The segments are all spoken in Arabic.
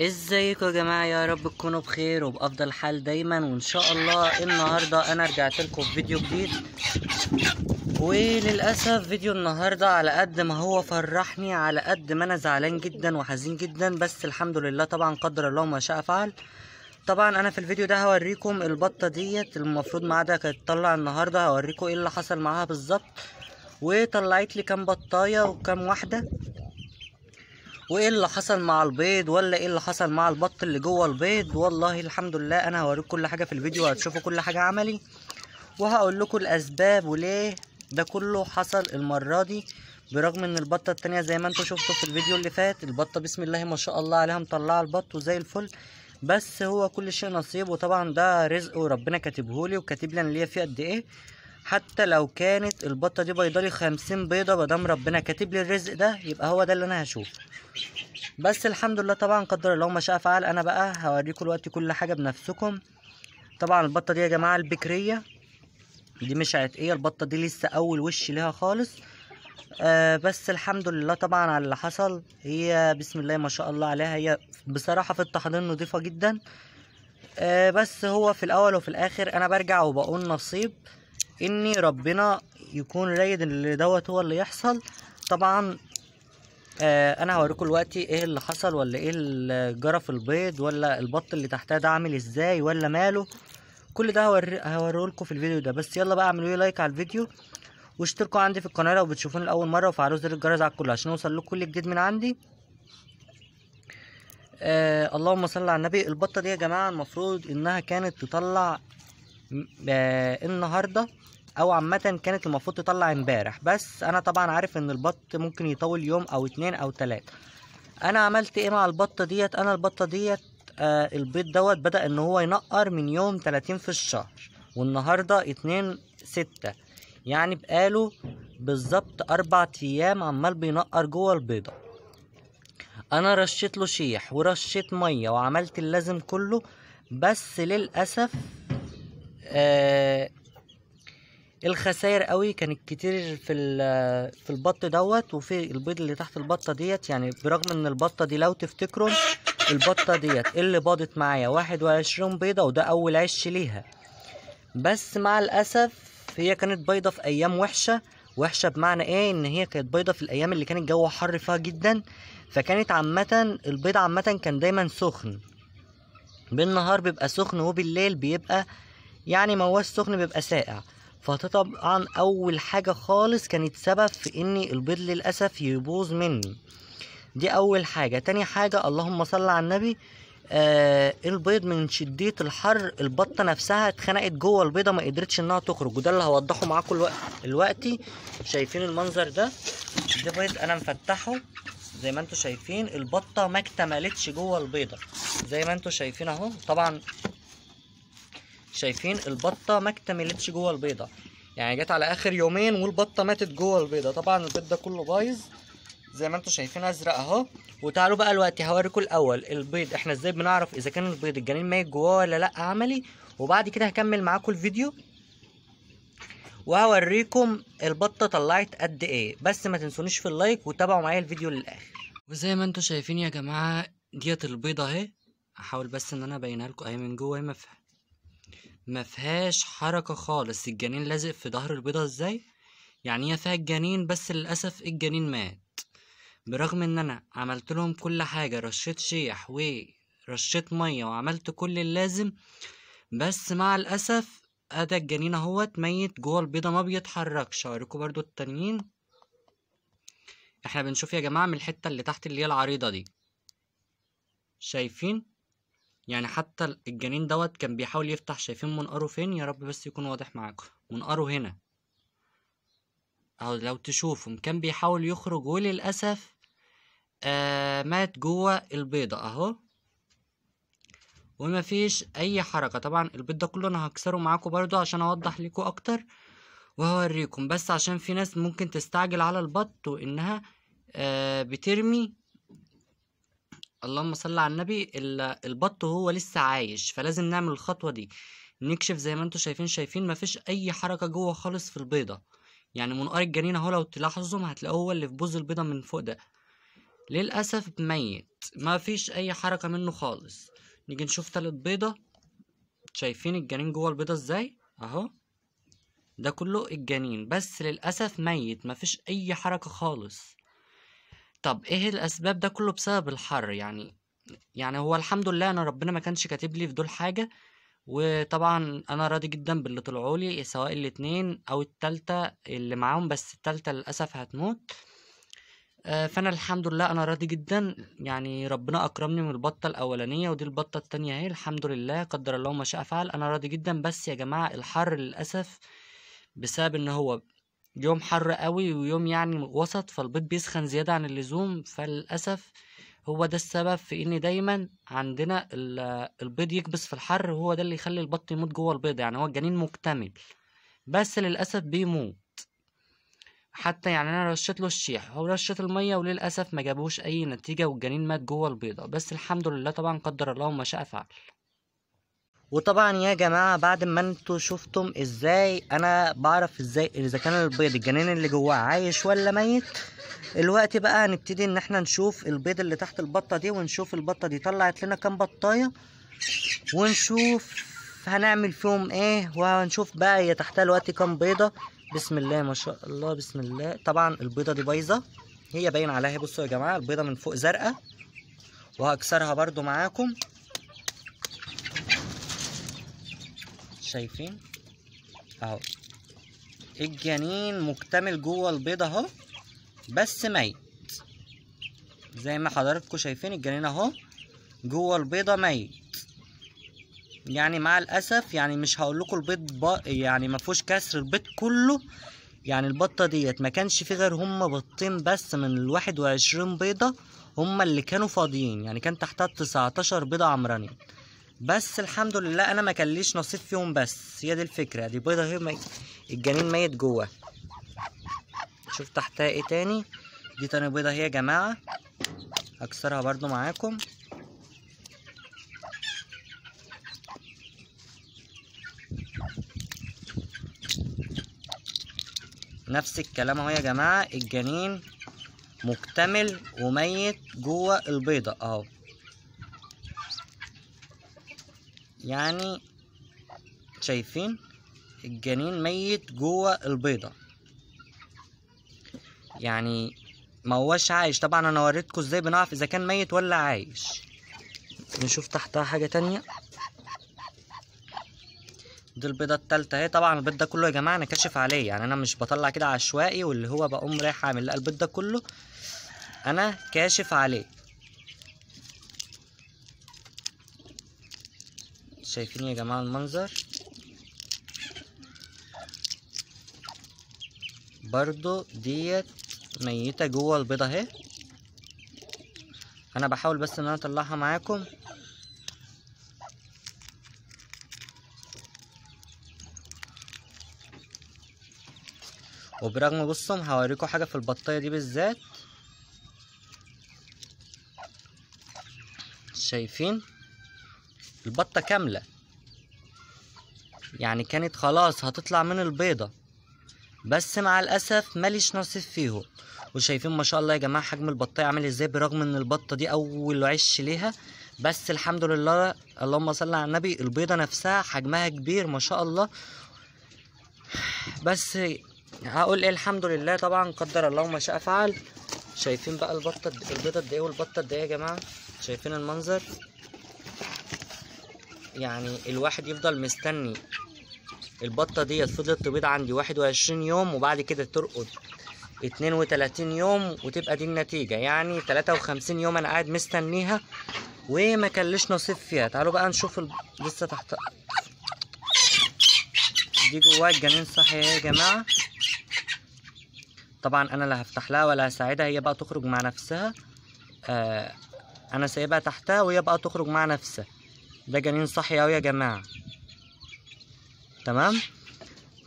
ازيكم يا جماعه يا رب تكونوا بخير وبافضل حال دايما وان شاء الله النهارده انا رجعت لكم بفيديو جديد وللاسف فيديو النهارده على قد ما هو فرحني على قد ما انا زعلان جدا وحزين جدا بس الحمد لله طبعا قدر الله ما شاء فعل طبعا انا في الفيديو ده هوريكم البطه ديت المفروض ميعادها كانت تطلع النهارده هوريكم ايه اللي حصل معاها بالظبط وطلعت لي كام بطايه وكام واحده وايه اللي حصل مع البيض ولا ايه اللي حصل مع البط اللي جوه البيض والله الحمد لله انا هوريك كل حاجه في الفيديو وهتشوفوا كل حاجه عملي وهقول لكم الاسباب وليه ده كله حصل المره دي برغم ان البطه التانية زي ما انتم شفتوا في الفيديو اللي فات البطه بسم الله ما شاء الله عليها مطلعه البط وزي الفل بس هو كل شيء نصيب وطبعا ده رزق وربنا كاتبهولي وكاتب لي انا ليا فيه قد ايه حتى لو كانت البطه دي بيضالي خمسين بيضه ما ربنا كاتب لي الرزق ده يبقى هو ده اللي انا هشوفه بس الحمد لله طبعا قدر الله ما شاء فعل انا بقى هوريكم دلوقتي كل حاجه بنفسكم طبعا البطه دي يا جماعه البكريه دي مش عتقيه البطه دي لسه اول وش ليها خالص آه بس الحمد لله طبعا على اللي حصل هي بسم الله ما شاء الله عليها هي بصراحه في التحضير نظيفه جدا آه بس هو في الاول وفي الاخر انا برجع وبقول نصيب ان ربنا يكون رايد اللي دوت هو اللي يحصل طبعا آه انا هوريكم دلوقتي ايه اللي حصل ولا ايه الجرف البيض ولا البط اللي تحتها ده عامل ازاي ولا ماله كل ده لكم في الفيديو ده بس يلا بقى اعملوا لي إيه لايك على الفيديو واشتركوا عندي في القناه لو بتشوفوني لاول مره وفعلوا زر الجرس على الكل عشان يوصل لكم كل جديد من عندي آه اللهم صل على النبي البطه دي يا جماعه المفروض انها كانت تطلع آه، النهارده او عامه كانت المفروض تطلع امبارح بس انا طبعا عارف ان البط ممكن يطول يوم او اتنين او تلاته انا عملت ايه مع البطه ديت انا البطه ديت آه البيض دوت بدا ان هو ينقر من يوم تلاتين في الشهر والنهارده اتنين ستة يعني بقاله بالظبط اربع ايام عمال بينقر جوه البيضه انا رشيت له شيح ورشيت ميه وعملت اللازم كله بس للاسف آه الخسائر قوي كانت كتير في آه، في البط دوت وفي البيض اللي تحت البطه ديت يعني برغم ان البطه دي لو تفتكروا البطه ديت اللي باضت معايا واحد وعشرين بيضه وده اول عش ليها بس مع الاسف هي كانت بيضه في ايام وحشه وحشه بمعنى ايه ان هي كانت بيضه في الايام اللي كان الجو حر فيها جدا فكانت عامه البيض عامه كان دايما سخن بالنهار بيبقى سخن وبالليل بيبقى يعني مواس سخن بيبقى ساقع فطبعا اول حاجه خالص كانت سبب في ان البيض للاسف يبوظ مني دي اول حاجه تاني حاجه اللهم صل على النبي آه البيض من شديه الحر البطه نفسها اتخنقت جوه البيضه ما قدرتش انها تخرج وده اللي هوضحه معاكم الوقت دلوقتي شايفين المنظر ده ده بيض انا مفتحه زي ما انتم شايفين البطه ما اكتملتش جوه البيضه زي ما انتم شايفين اهو طبعا شايفين البطه ما اكتملتش جوه البيضه يعني جت على اخر يومين والبطه ماتت جوه البيضه طبعا البيض ده كله بايظ زي ما انتم شايفين ازرق اهو وتعالوا بقى دلوقتي هوريكم الاول البيض احنا ازاي بنعرف اذا كان البيض الجنين ميت جواه ولا لا عملي وبعد كده هكمل معاكم الفيديو وهوريكم البطه طلعت قد ايه بس ما تنسونيش في اللايك وتابعوا معايا الفيديو للاخر وزي ما انتم شايفين يا جماعه ديت البيضه اهي هحاول بس ان انا ابينها لكم اهي من جوه ما فيها ما فيهاش حركه خالص الجنين لازق في ظهر البيضه ازاي يعني هي فيها الجنين بس للاسف الجنين مات برغم ان انا عملت لهم كل حاجه رشيت شيح ورشيت ميه وعملت كل اللازم بس مع الاسف ادى الجنين اهوت ميت جوه البيضه ما بيتحركش هوريكم برضو التانيين احنا بنشوف يا جماعه من الحته اللي تحت اللي هي العريضه دي شايفين يعني حتى الجنين دوت كان بيحاول يفتح شايفين منقاره فين يا رب بس يكون واضح معاكم منقاره هنا اهو لو تشوفهم كان بيحاول يخرج وللاسف آه مات جوه البيضة اهو ومفيش اي حركة طبعا البيض ده كله انا هكسره معاكم برضو عشان اوضح لكم اكتر وهوريكم بس عشان في ناس ممكن تستعجل على البط وانها آه بترمي اللهم صل على النبي البط هو لسه عايش فلازم نعمل الخطوة دي نكشف زي ما انتوا شايفين شايفين مفيش اي حركة جوه خالص في البيضة يعني منقار الجنين اهو لو تلاحظوا هتلاقوه هو اللي في بوز البيضة من فوق ده للأسف ميت مفيش اي حركة منه خالص نيجي نشوف تالت بيضة شايفين الجنين جوه البيضة ازاي اهو ده كله الجنين بس للأسف ميت مفيش اي حركة خالص طب إيه الأسباب ده كله بسبب الحر يعني يعني هو الحمد لله أنا ربنا ما كانش كاتب لي في دول حاجة وطبعا أنا راضي جدا باللي طلعوا لي سواء الاتنين أو التالتة اللي معاهم بس التالتة للأسف هتموت آه، فانا الحمد لله انا راضي جدا يعني ربنا اكرمني من البطه الاولانيه ودي البطه التانية اهي الحمد لله قدر الله ما شاء فعل انا راضي جدا بس يا جماعه الحر للاسف بسبب ان هو يوم حر قوي ويوم يعني وسط فالبيض بيسخن زيادة عن اللزوم فللأسف هو ده السبب في ان دايما عندنا البيض يكبس في الحر هو ده اللي يخلي البط يموت جوه البيض يعني هو الجنين مكتمل بس للأسف بيموت حتى يعني انا رشيت له الشيح هو رشيت الميه وللاسف ما جابوش اي نتيجه والجنين مات جوه البيضه بس الحمد لله طبعا قدر الله وما شاء فعل وطبعا يا جماعه بعد ما انتوا شفتم ازاي انا بعرف ازاي اذا كان البيض الجنين اللي جواه عايش ولا ميت الوقت بقى هنبتدي ان احنا نشوف البيض اللي تحت البطه دي ونشوف البطه دي طلعت لنا كام بطايه ونشوف هنعمل فيهم ايه وهنشوف بقى هي تحتها الوقت كام بيضه بسم الله ما شاء الله بسم الله طبعا البيضه دي بايظه هي باين عليها بصوا يا جماعه البيضه من فوق زرقاء وهكسرها برضو معاكم شايفين اهو الجنين مكتمل جوه البيضة اهو بس ميت زي ما حضراتكم شايفين الجنين اهو جوه البيضة ميت يعني مع الاسف يعني مش هقول لكم البيض يعني ما فيهوش كسر البيض كله يعني البطه ديت ما كانش في غير هما بطين بس من الواحد وعشرين بيضه هما اللي كانوا فاضيين يعني كان تحتها 19 بيضه عمرانيه بس الحمد لله انا ما كليش نصيب فيهم بس هي دي الفكره دي بيضه اهي مي... الجنين ميت جوه شوف تحتها ايه تاني دي تاني بيضه اهي يا جماعه هكسرها برده معاكم نفس الكلام اهو يا جماعه الجنين مكتمل وميت جوه البيضه اهو يعني شايفين الجنين ميت جوه البيضة يعني ما هوش عايش طبعا انا وريتكم ازاي بنعرف اذا كان ميت ولا عايش نشوف تحتها حاجة تانية دي البيضة التالتة اهي طبعا البيض ده كله يا جماعة انا كاشف عليه يعني انا مش بطلع كده عشوائي واللي هو بقوم رايح اعمل لا البيض ده كله انا كاشف عليه شايفين يا جماعة المنظر برضو ديت ميتة جوه البيضة اهي انا بحاول بس ان انا اطلعها معاكم وبرغم بصم هوريكم حاجة في البطاية دي بالذات شايفين البطة كاملة يعني كانت خلاص هتطلع من البيضة بس مع الأسف ماليش نصيب فيهم وشايفين ما شاء الله يا جماعة حجم البطاية عامل ازاي برغم ان البطة دي أول عش ليها بس الحمد لله اللهم صل على النبي البيضة نفسها حجمها كبير ما شاء الله بس هقول ايه الحمد لله طبعا قدر الله ما شاء فعل شايفين بقى البطة البيضة قد ايه والبطة قد ايه يا جماعة شايفين المنظر يعني الواحد يفضل مستني البطة ديت فضلت تبيض عندي واحد وعشرين يوم وبعد كده ترقد اتنين وتلاتين يوم وتبقى دي النتيجة يعني تلاتة وخمسين يوم انا قاعد مستنيها وما كلش نصيب فيها تعالوا بقى نشوف ال... لسه تحت دي جواها الجنين صحي يا جماعة طبعا انا لا هفتح لها ولا هساعدها هي بقى تخرج مع نفسها آه انا سايبها تحتها وهي بقى تخرج مع نفسها ده جنين صحي اوي يا جماعه تمام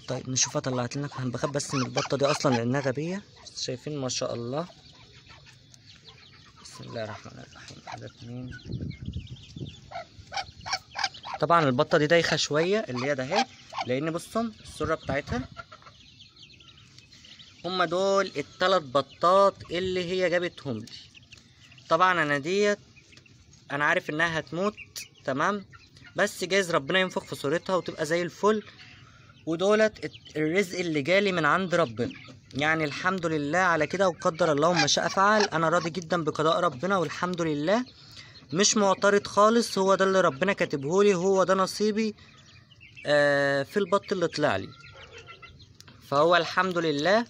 طيب نشوفها طلعت لنا كان بخاف بس من البطه دي اصلا لانها غبيه شايفين ما شاء الله بسم الله الرحمن الرحيم واحد اتنين طبعا البطه دي دايخه شويه اللي هي ده اهي لان بصوا السره بتاعتها هما دول التلات بطات اللي هي جابتهم لي طبعا انا ديت انا عارف انها هتموت تمام بس جايز ربنا ينفخ في صورتها وتبقى زي الفل ودولت الرزق اللي جالي من عند ربنا يعني الحمد لله على كده وقدر الله ما شاء فعل انا راضي جدا بقضاء ربنا والحمد لله مش معترض خالص هو ده اللي ربنا كاتبهولي هو ده نصيبي آه في البط اللي طلع لي فهو الحمد لله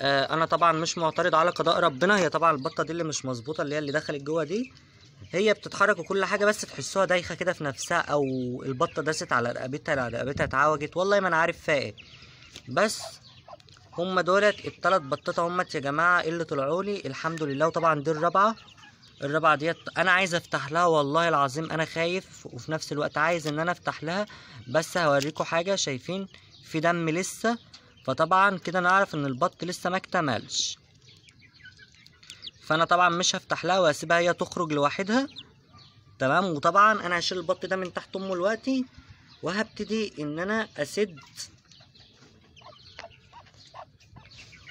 آه انا طبعا مش معترض على قضاء ربنا هي طبعا البطه دي اللي مش مظبوطه اللي هي اللي دخلت جوه دي هي بتتحرك وكل حاجه بس تحسوها دايخه كده في نفسها او البطه داست على رقبتها رقبتها اتعوجت والله ما انا عارف فيها ايه بس هما دولت التلات بطات همت يا جماعه اللي طلعولي الحمد لله وطبعا دي الرابعه الرابعه ديت انا عايز افتح لها والله العظيم انا خايف وفي نفس الوقت عايز ان انا افتح لها بس هوريكوا حاجه شايفين في دم لسه فطبعا كده نعرف ان البط لسه ما اكتملش فانا طبعا مش هفتح لها واسيبها هي تخرج لوحدها تمام وطبعا انا هشيل البط ده من تحت امه دلوقتي وهبتدي ان انا اسد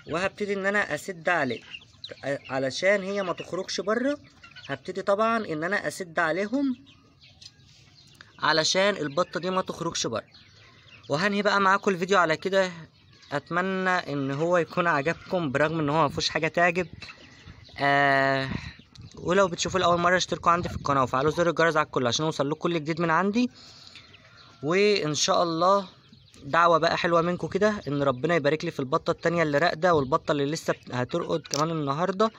وهبتدي ان انا اسد عليه علشان هي ما تخرجش بره هبتدي طبعا ان انا اسد عليهم علشان البطه دي ما تخرجش بره وهنهي بقى معاكم الفيديو على كده اتمنى ان هو يكون عجبكم برغم ان هو فيهوش حاجه تعجب آه ولو بتشوفوا لاول مره اشتركوا عندي في القناه وفعلوا زر الجرس على الكل عشان يوصل كل جديد من عندي وان شاء الله دعوه بقى حلوه منكم كده ان ربنا يبارك لي في البطه التانية اللي راقده والبطه اللي لسه هترقد كمان النهارده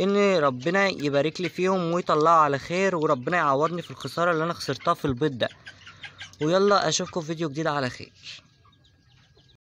ان ربنا يبارك لي فيهم ويطلعوا على خير وربنا يعوضني في الخساره اللي انا خسرتها في البيض ده ويلا اشوفكم في فيديو جديد على خير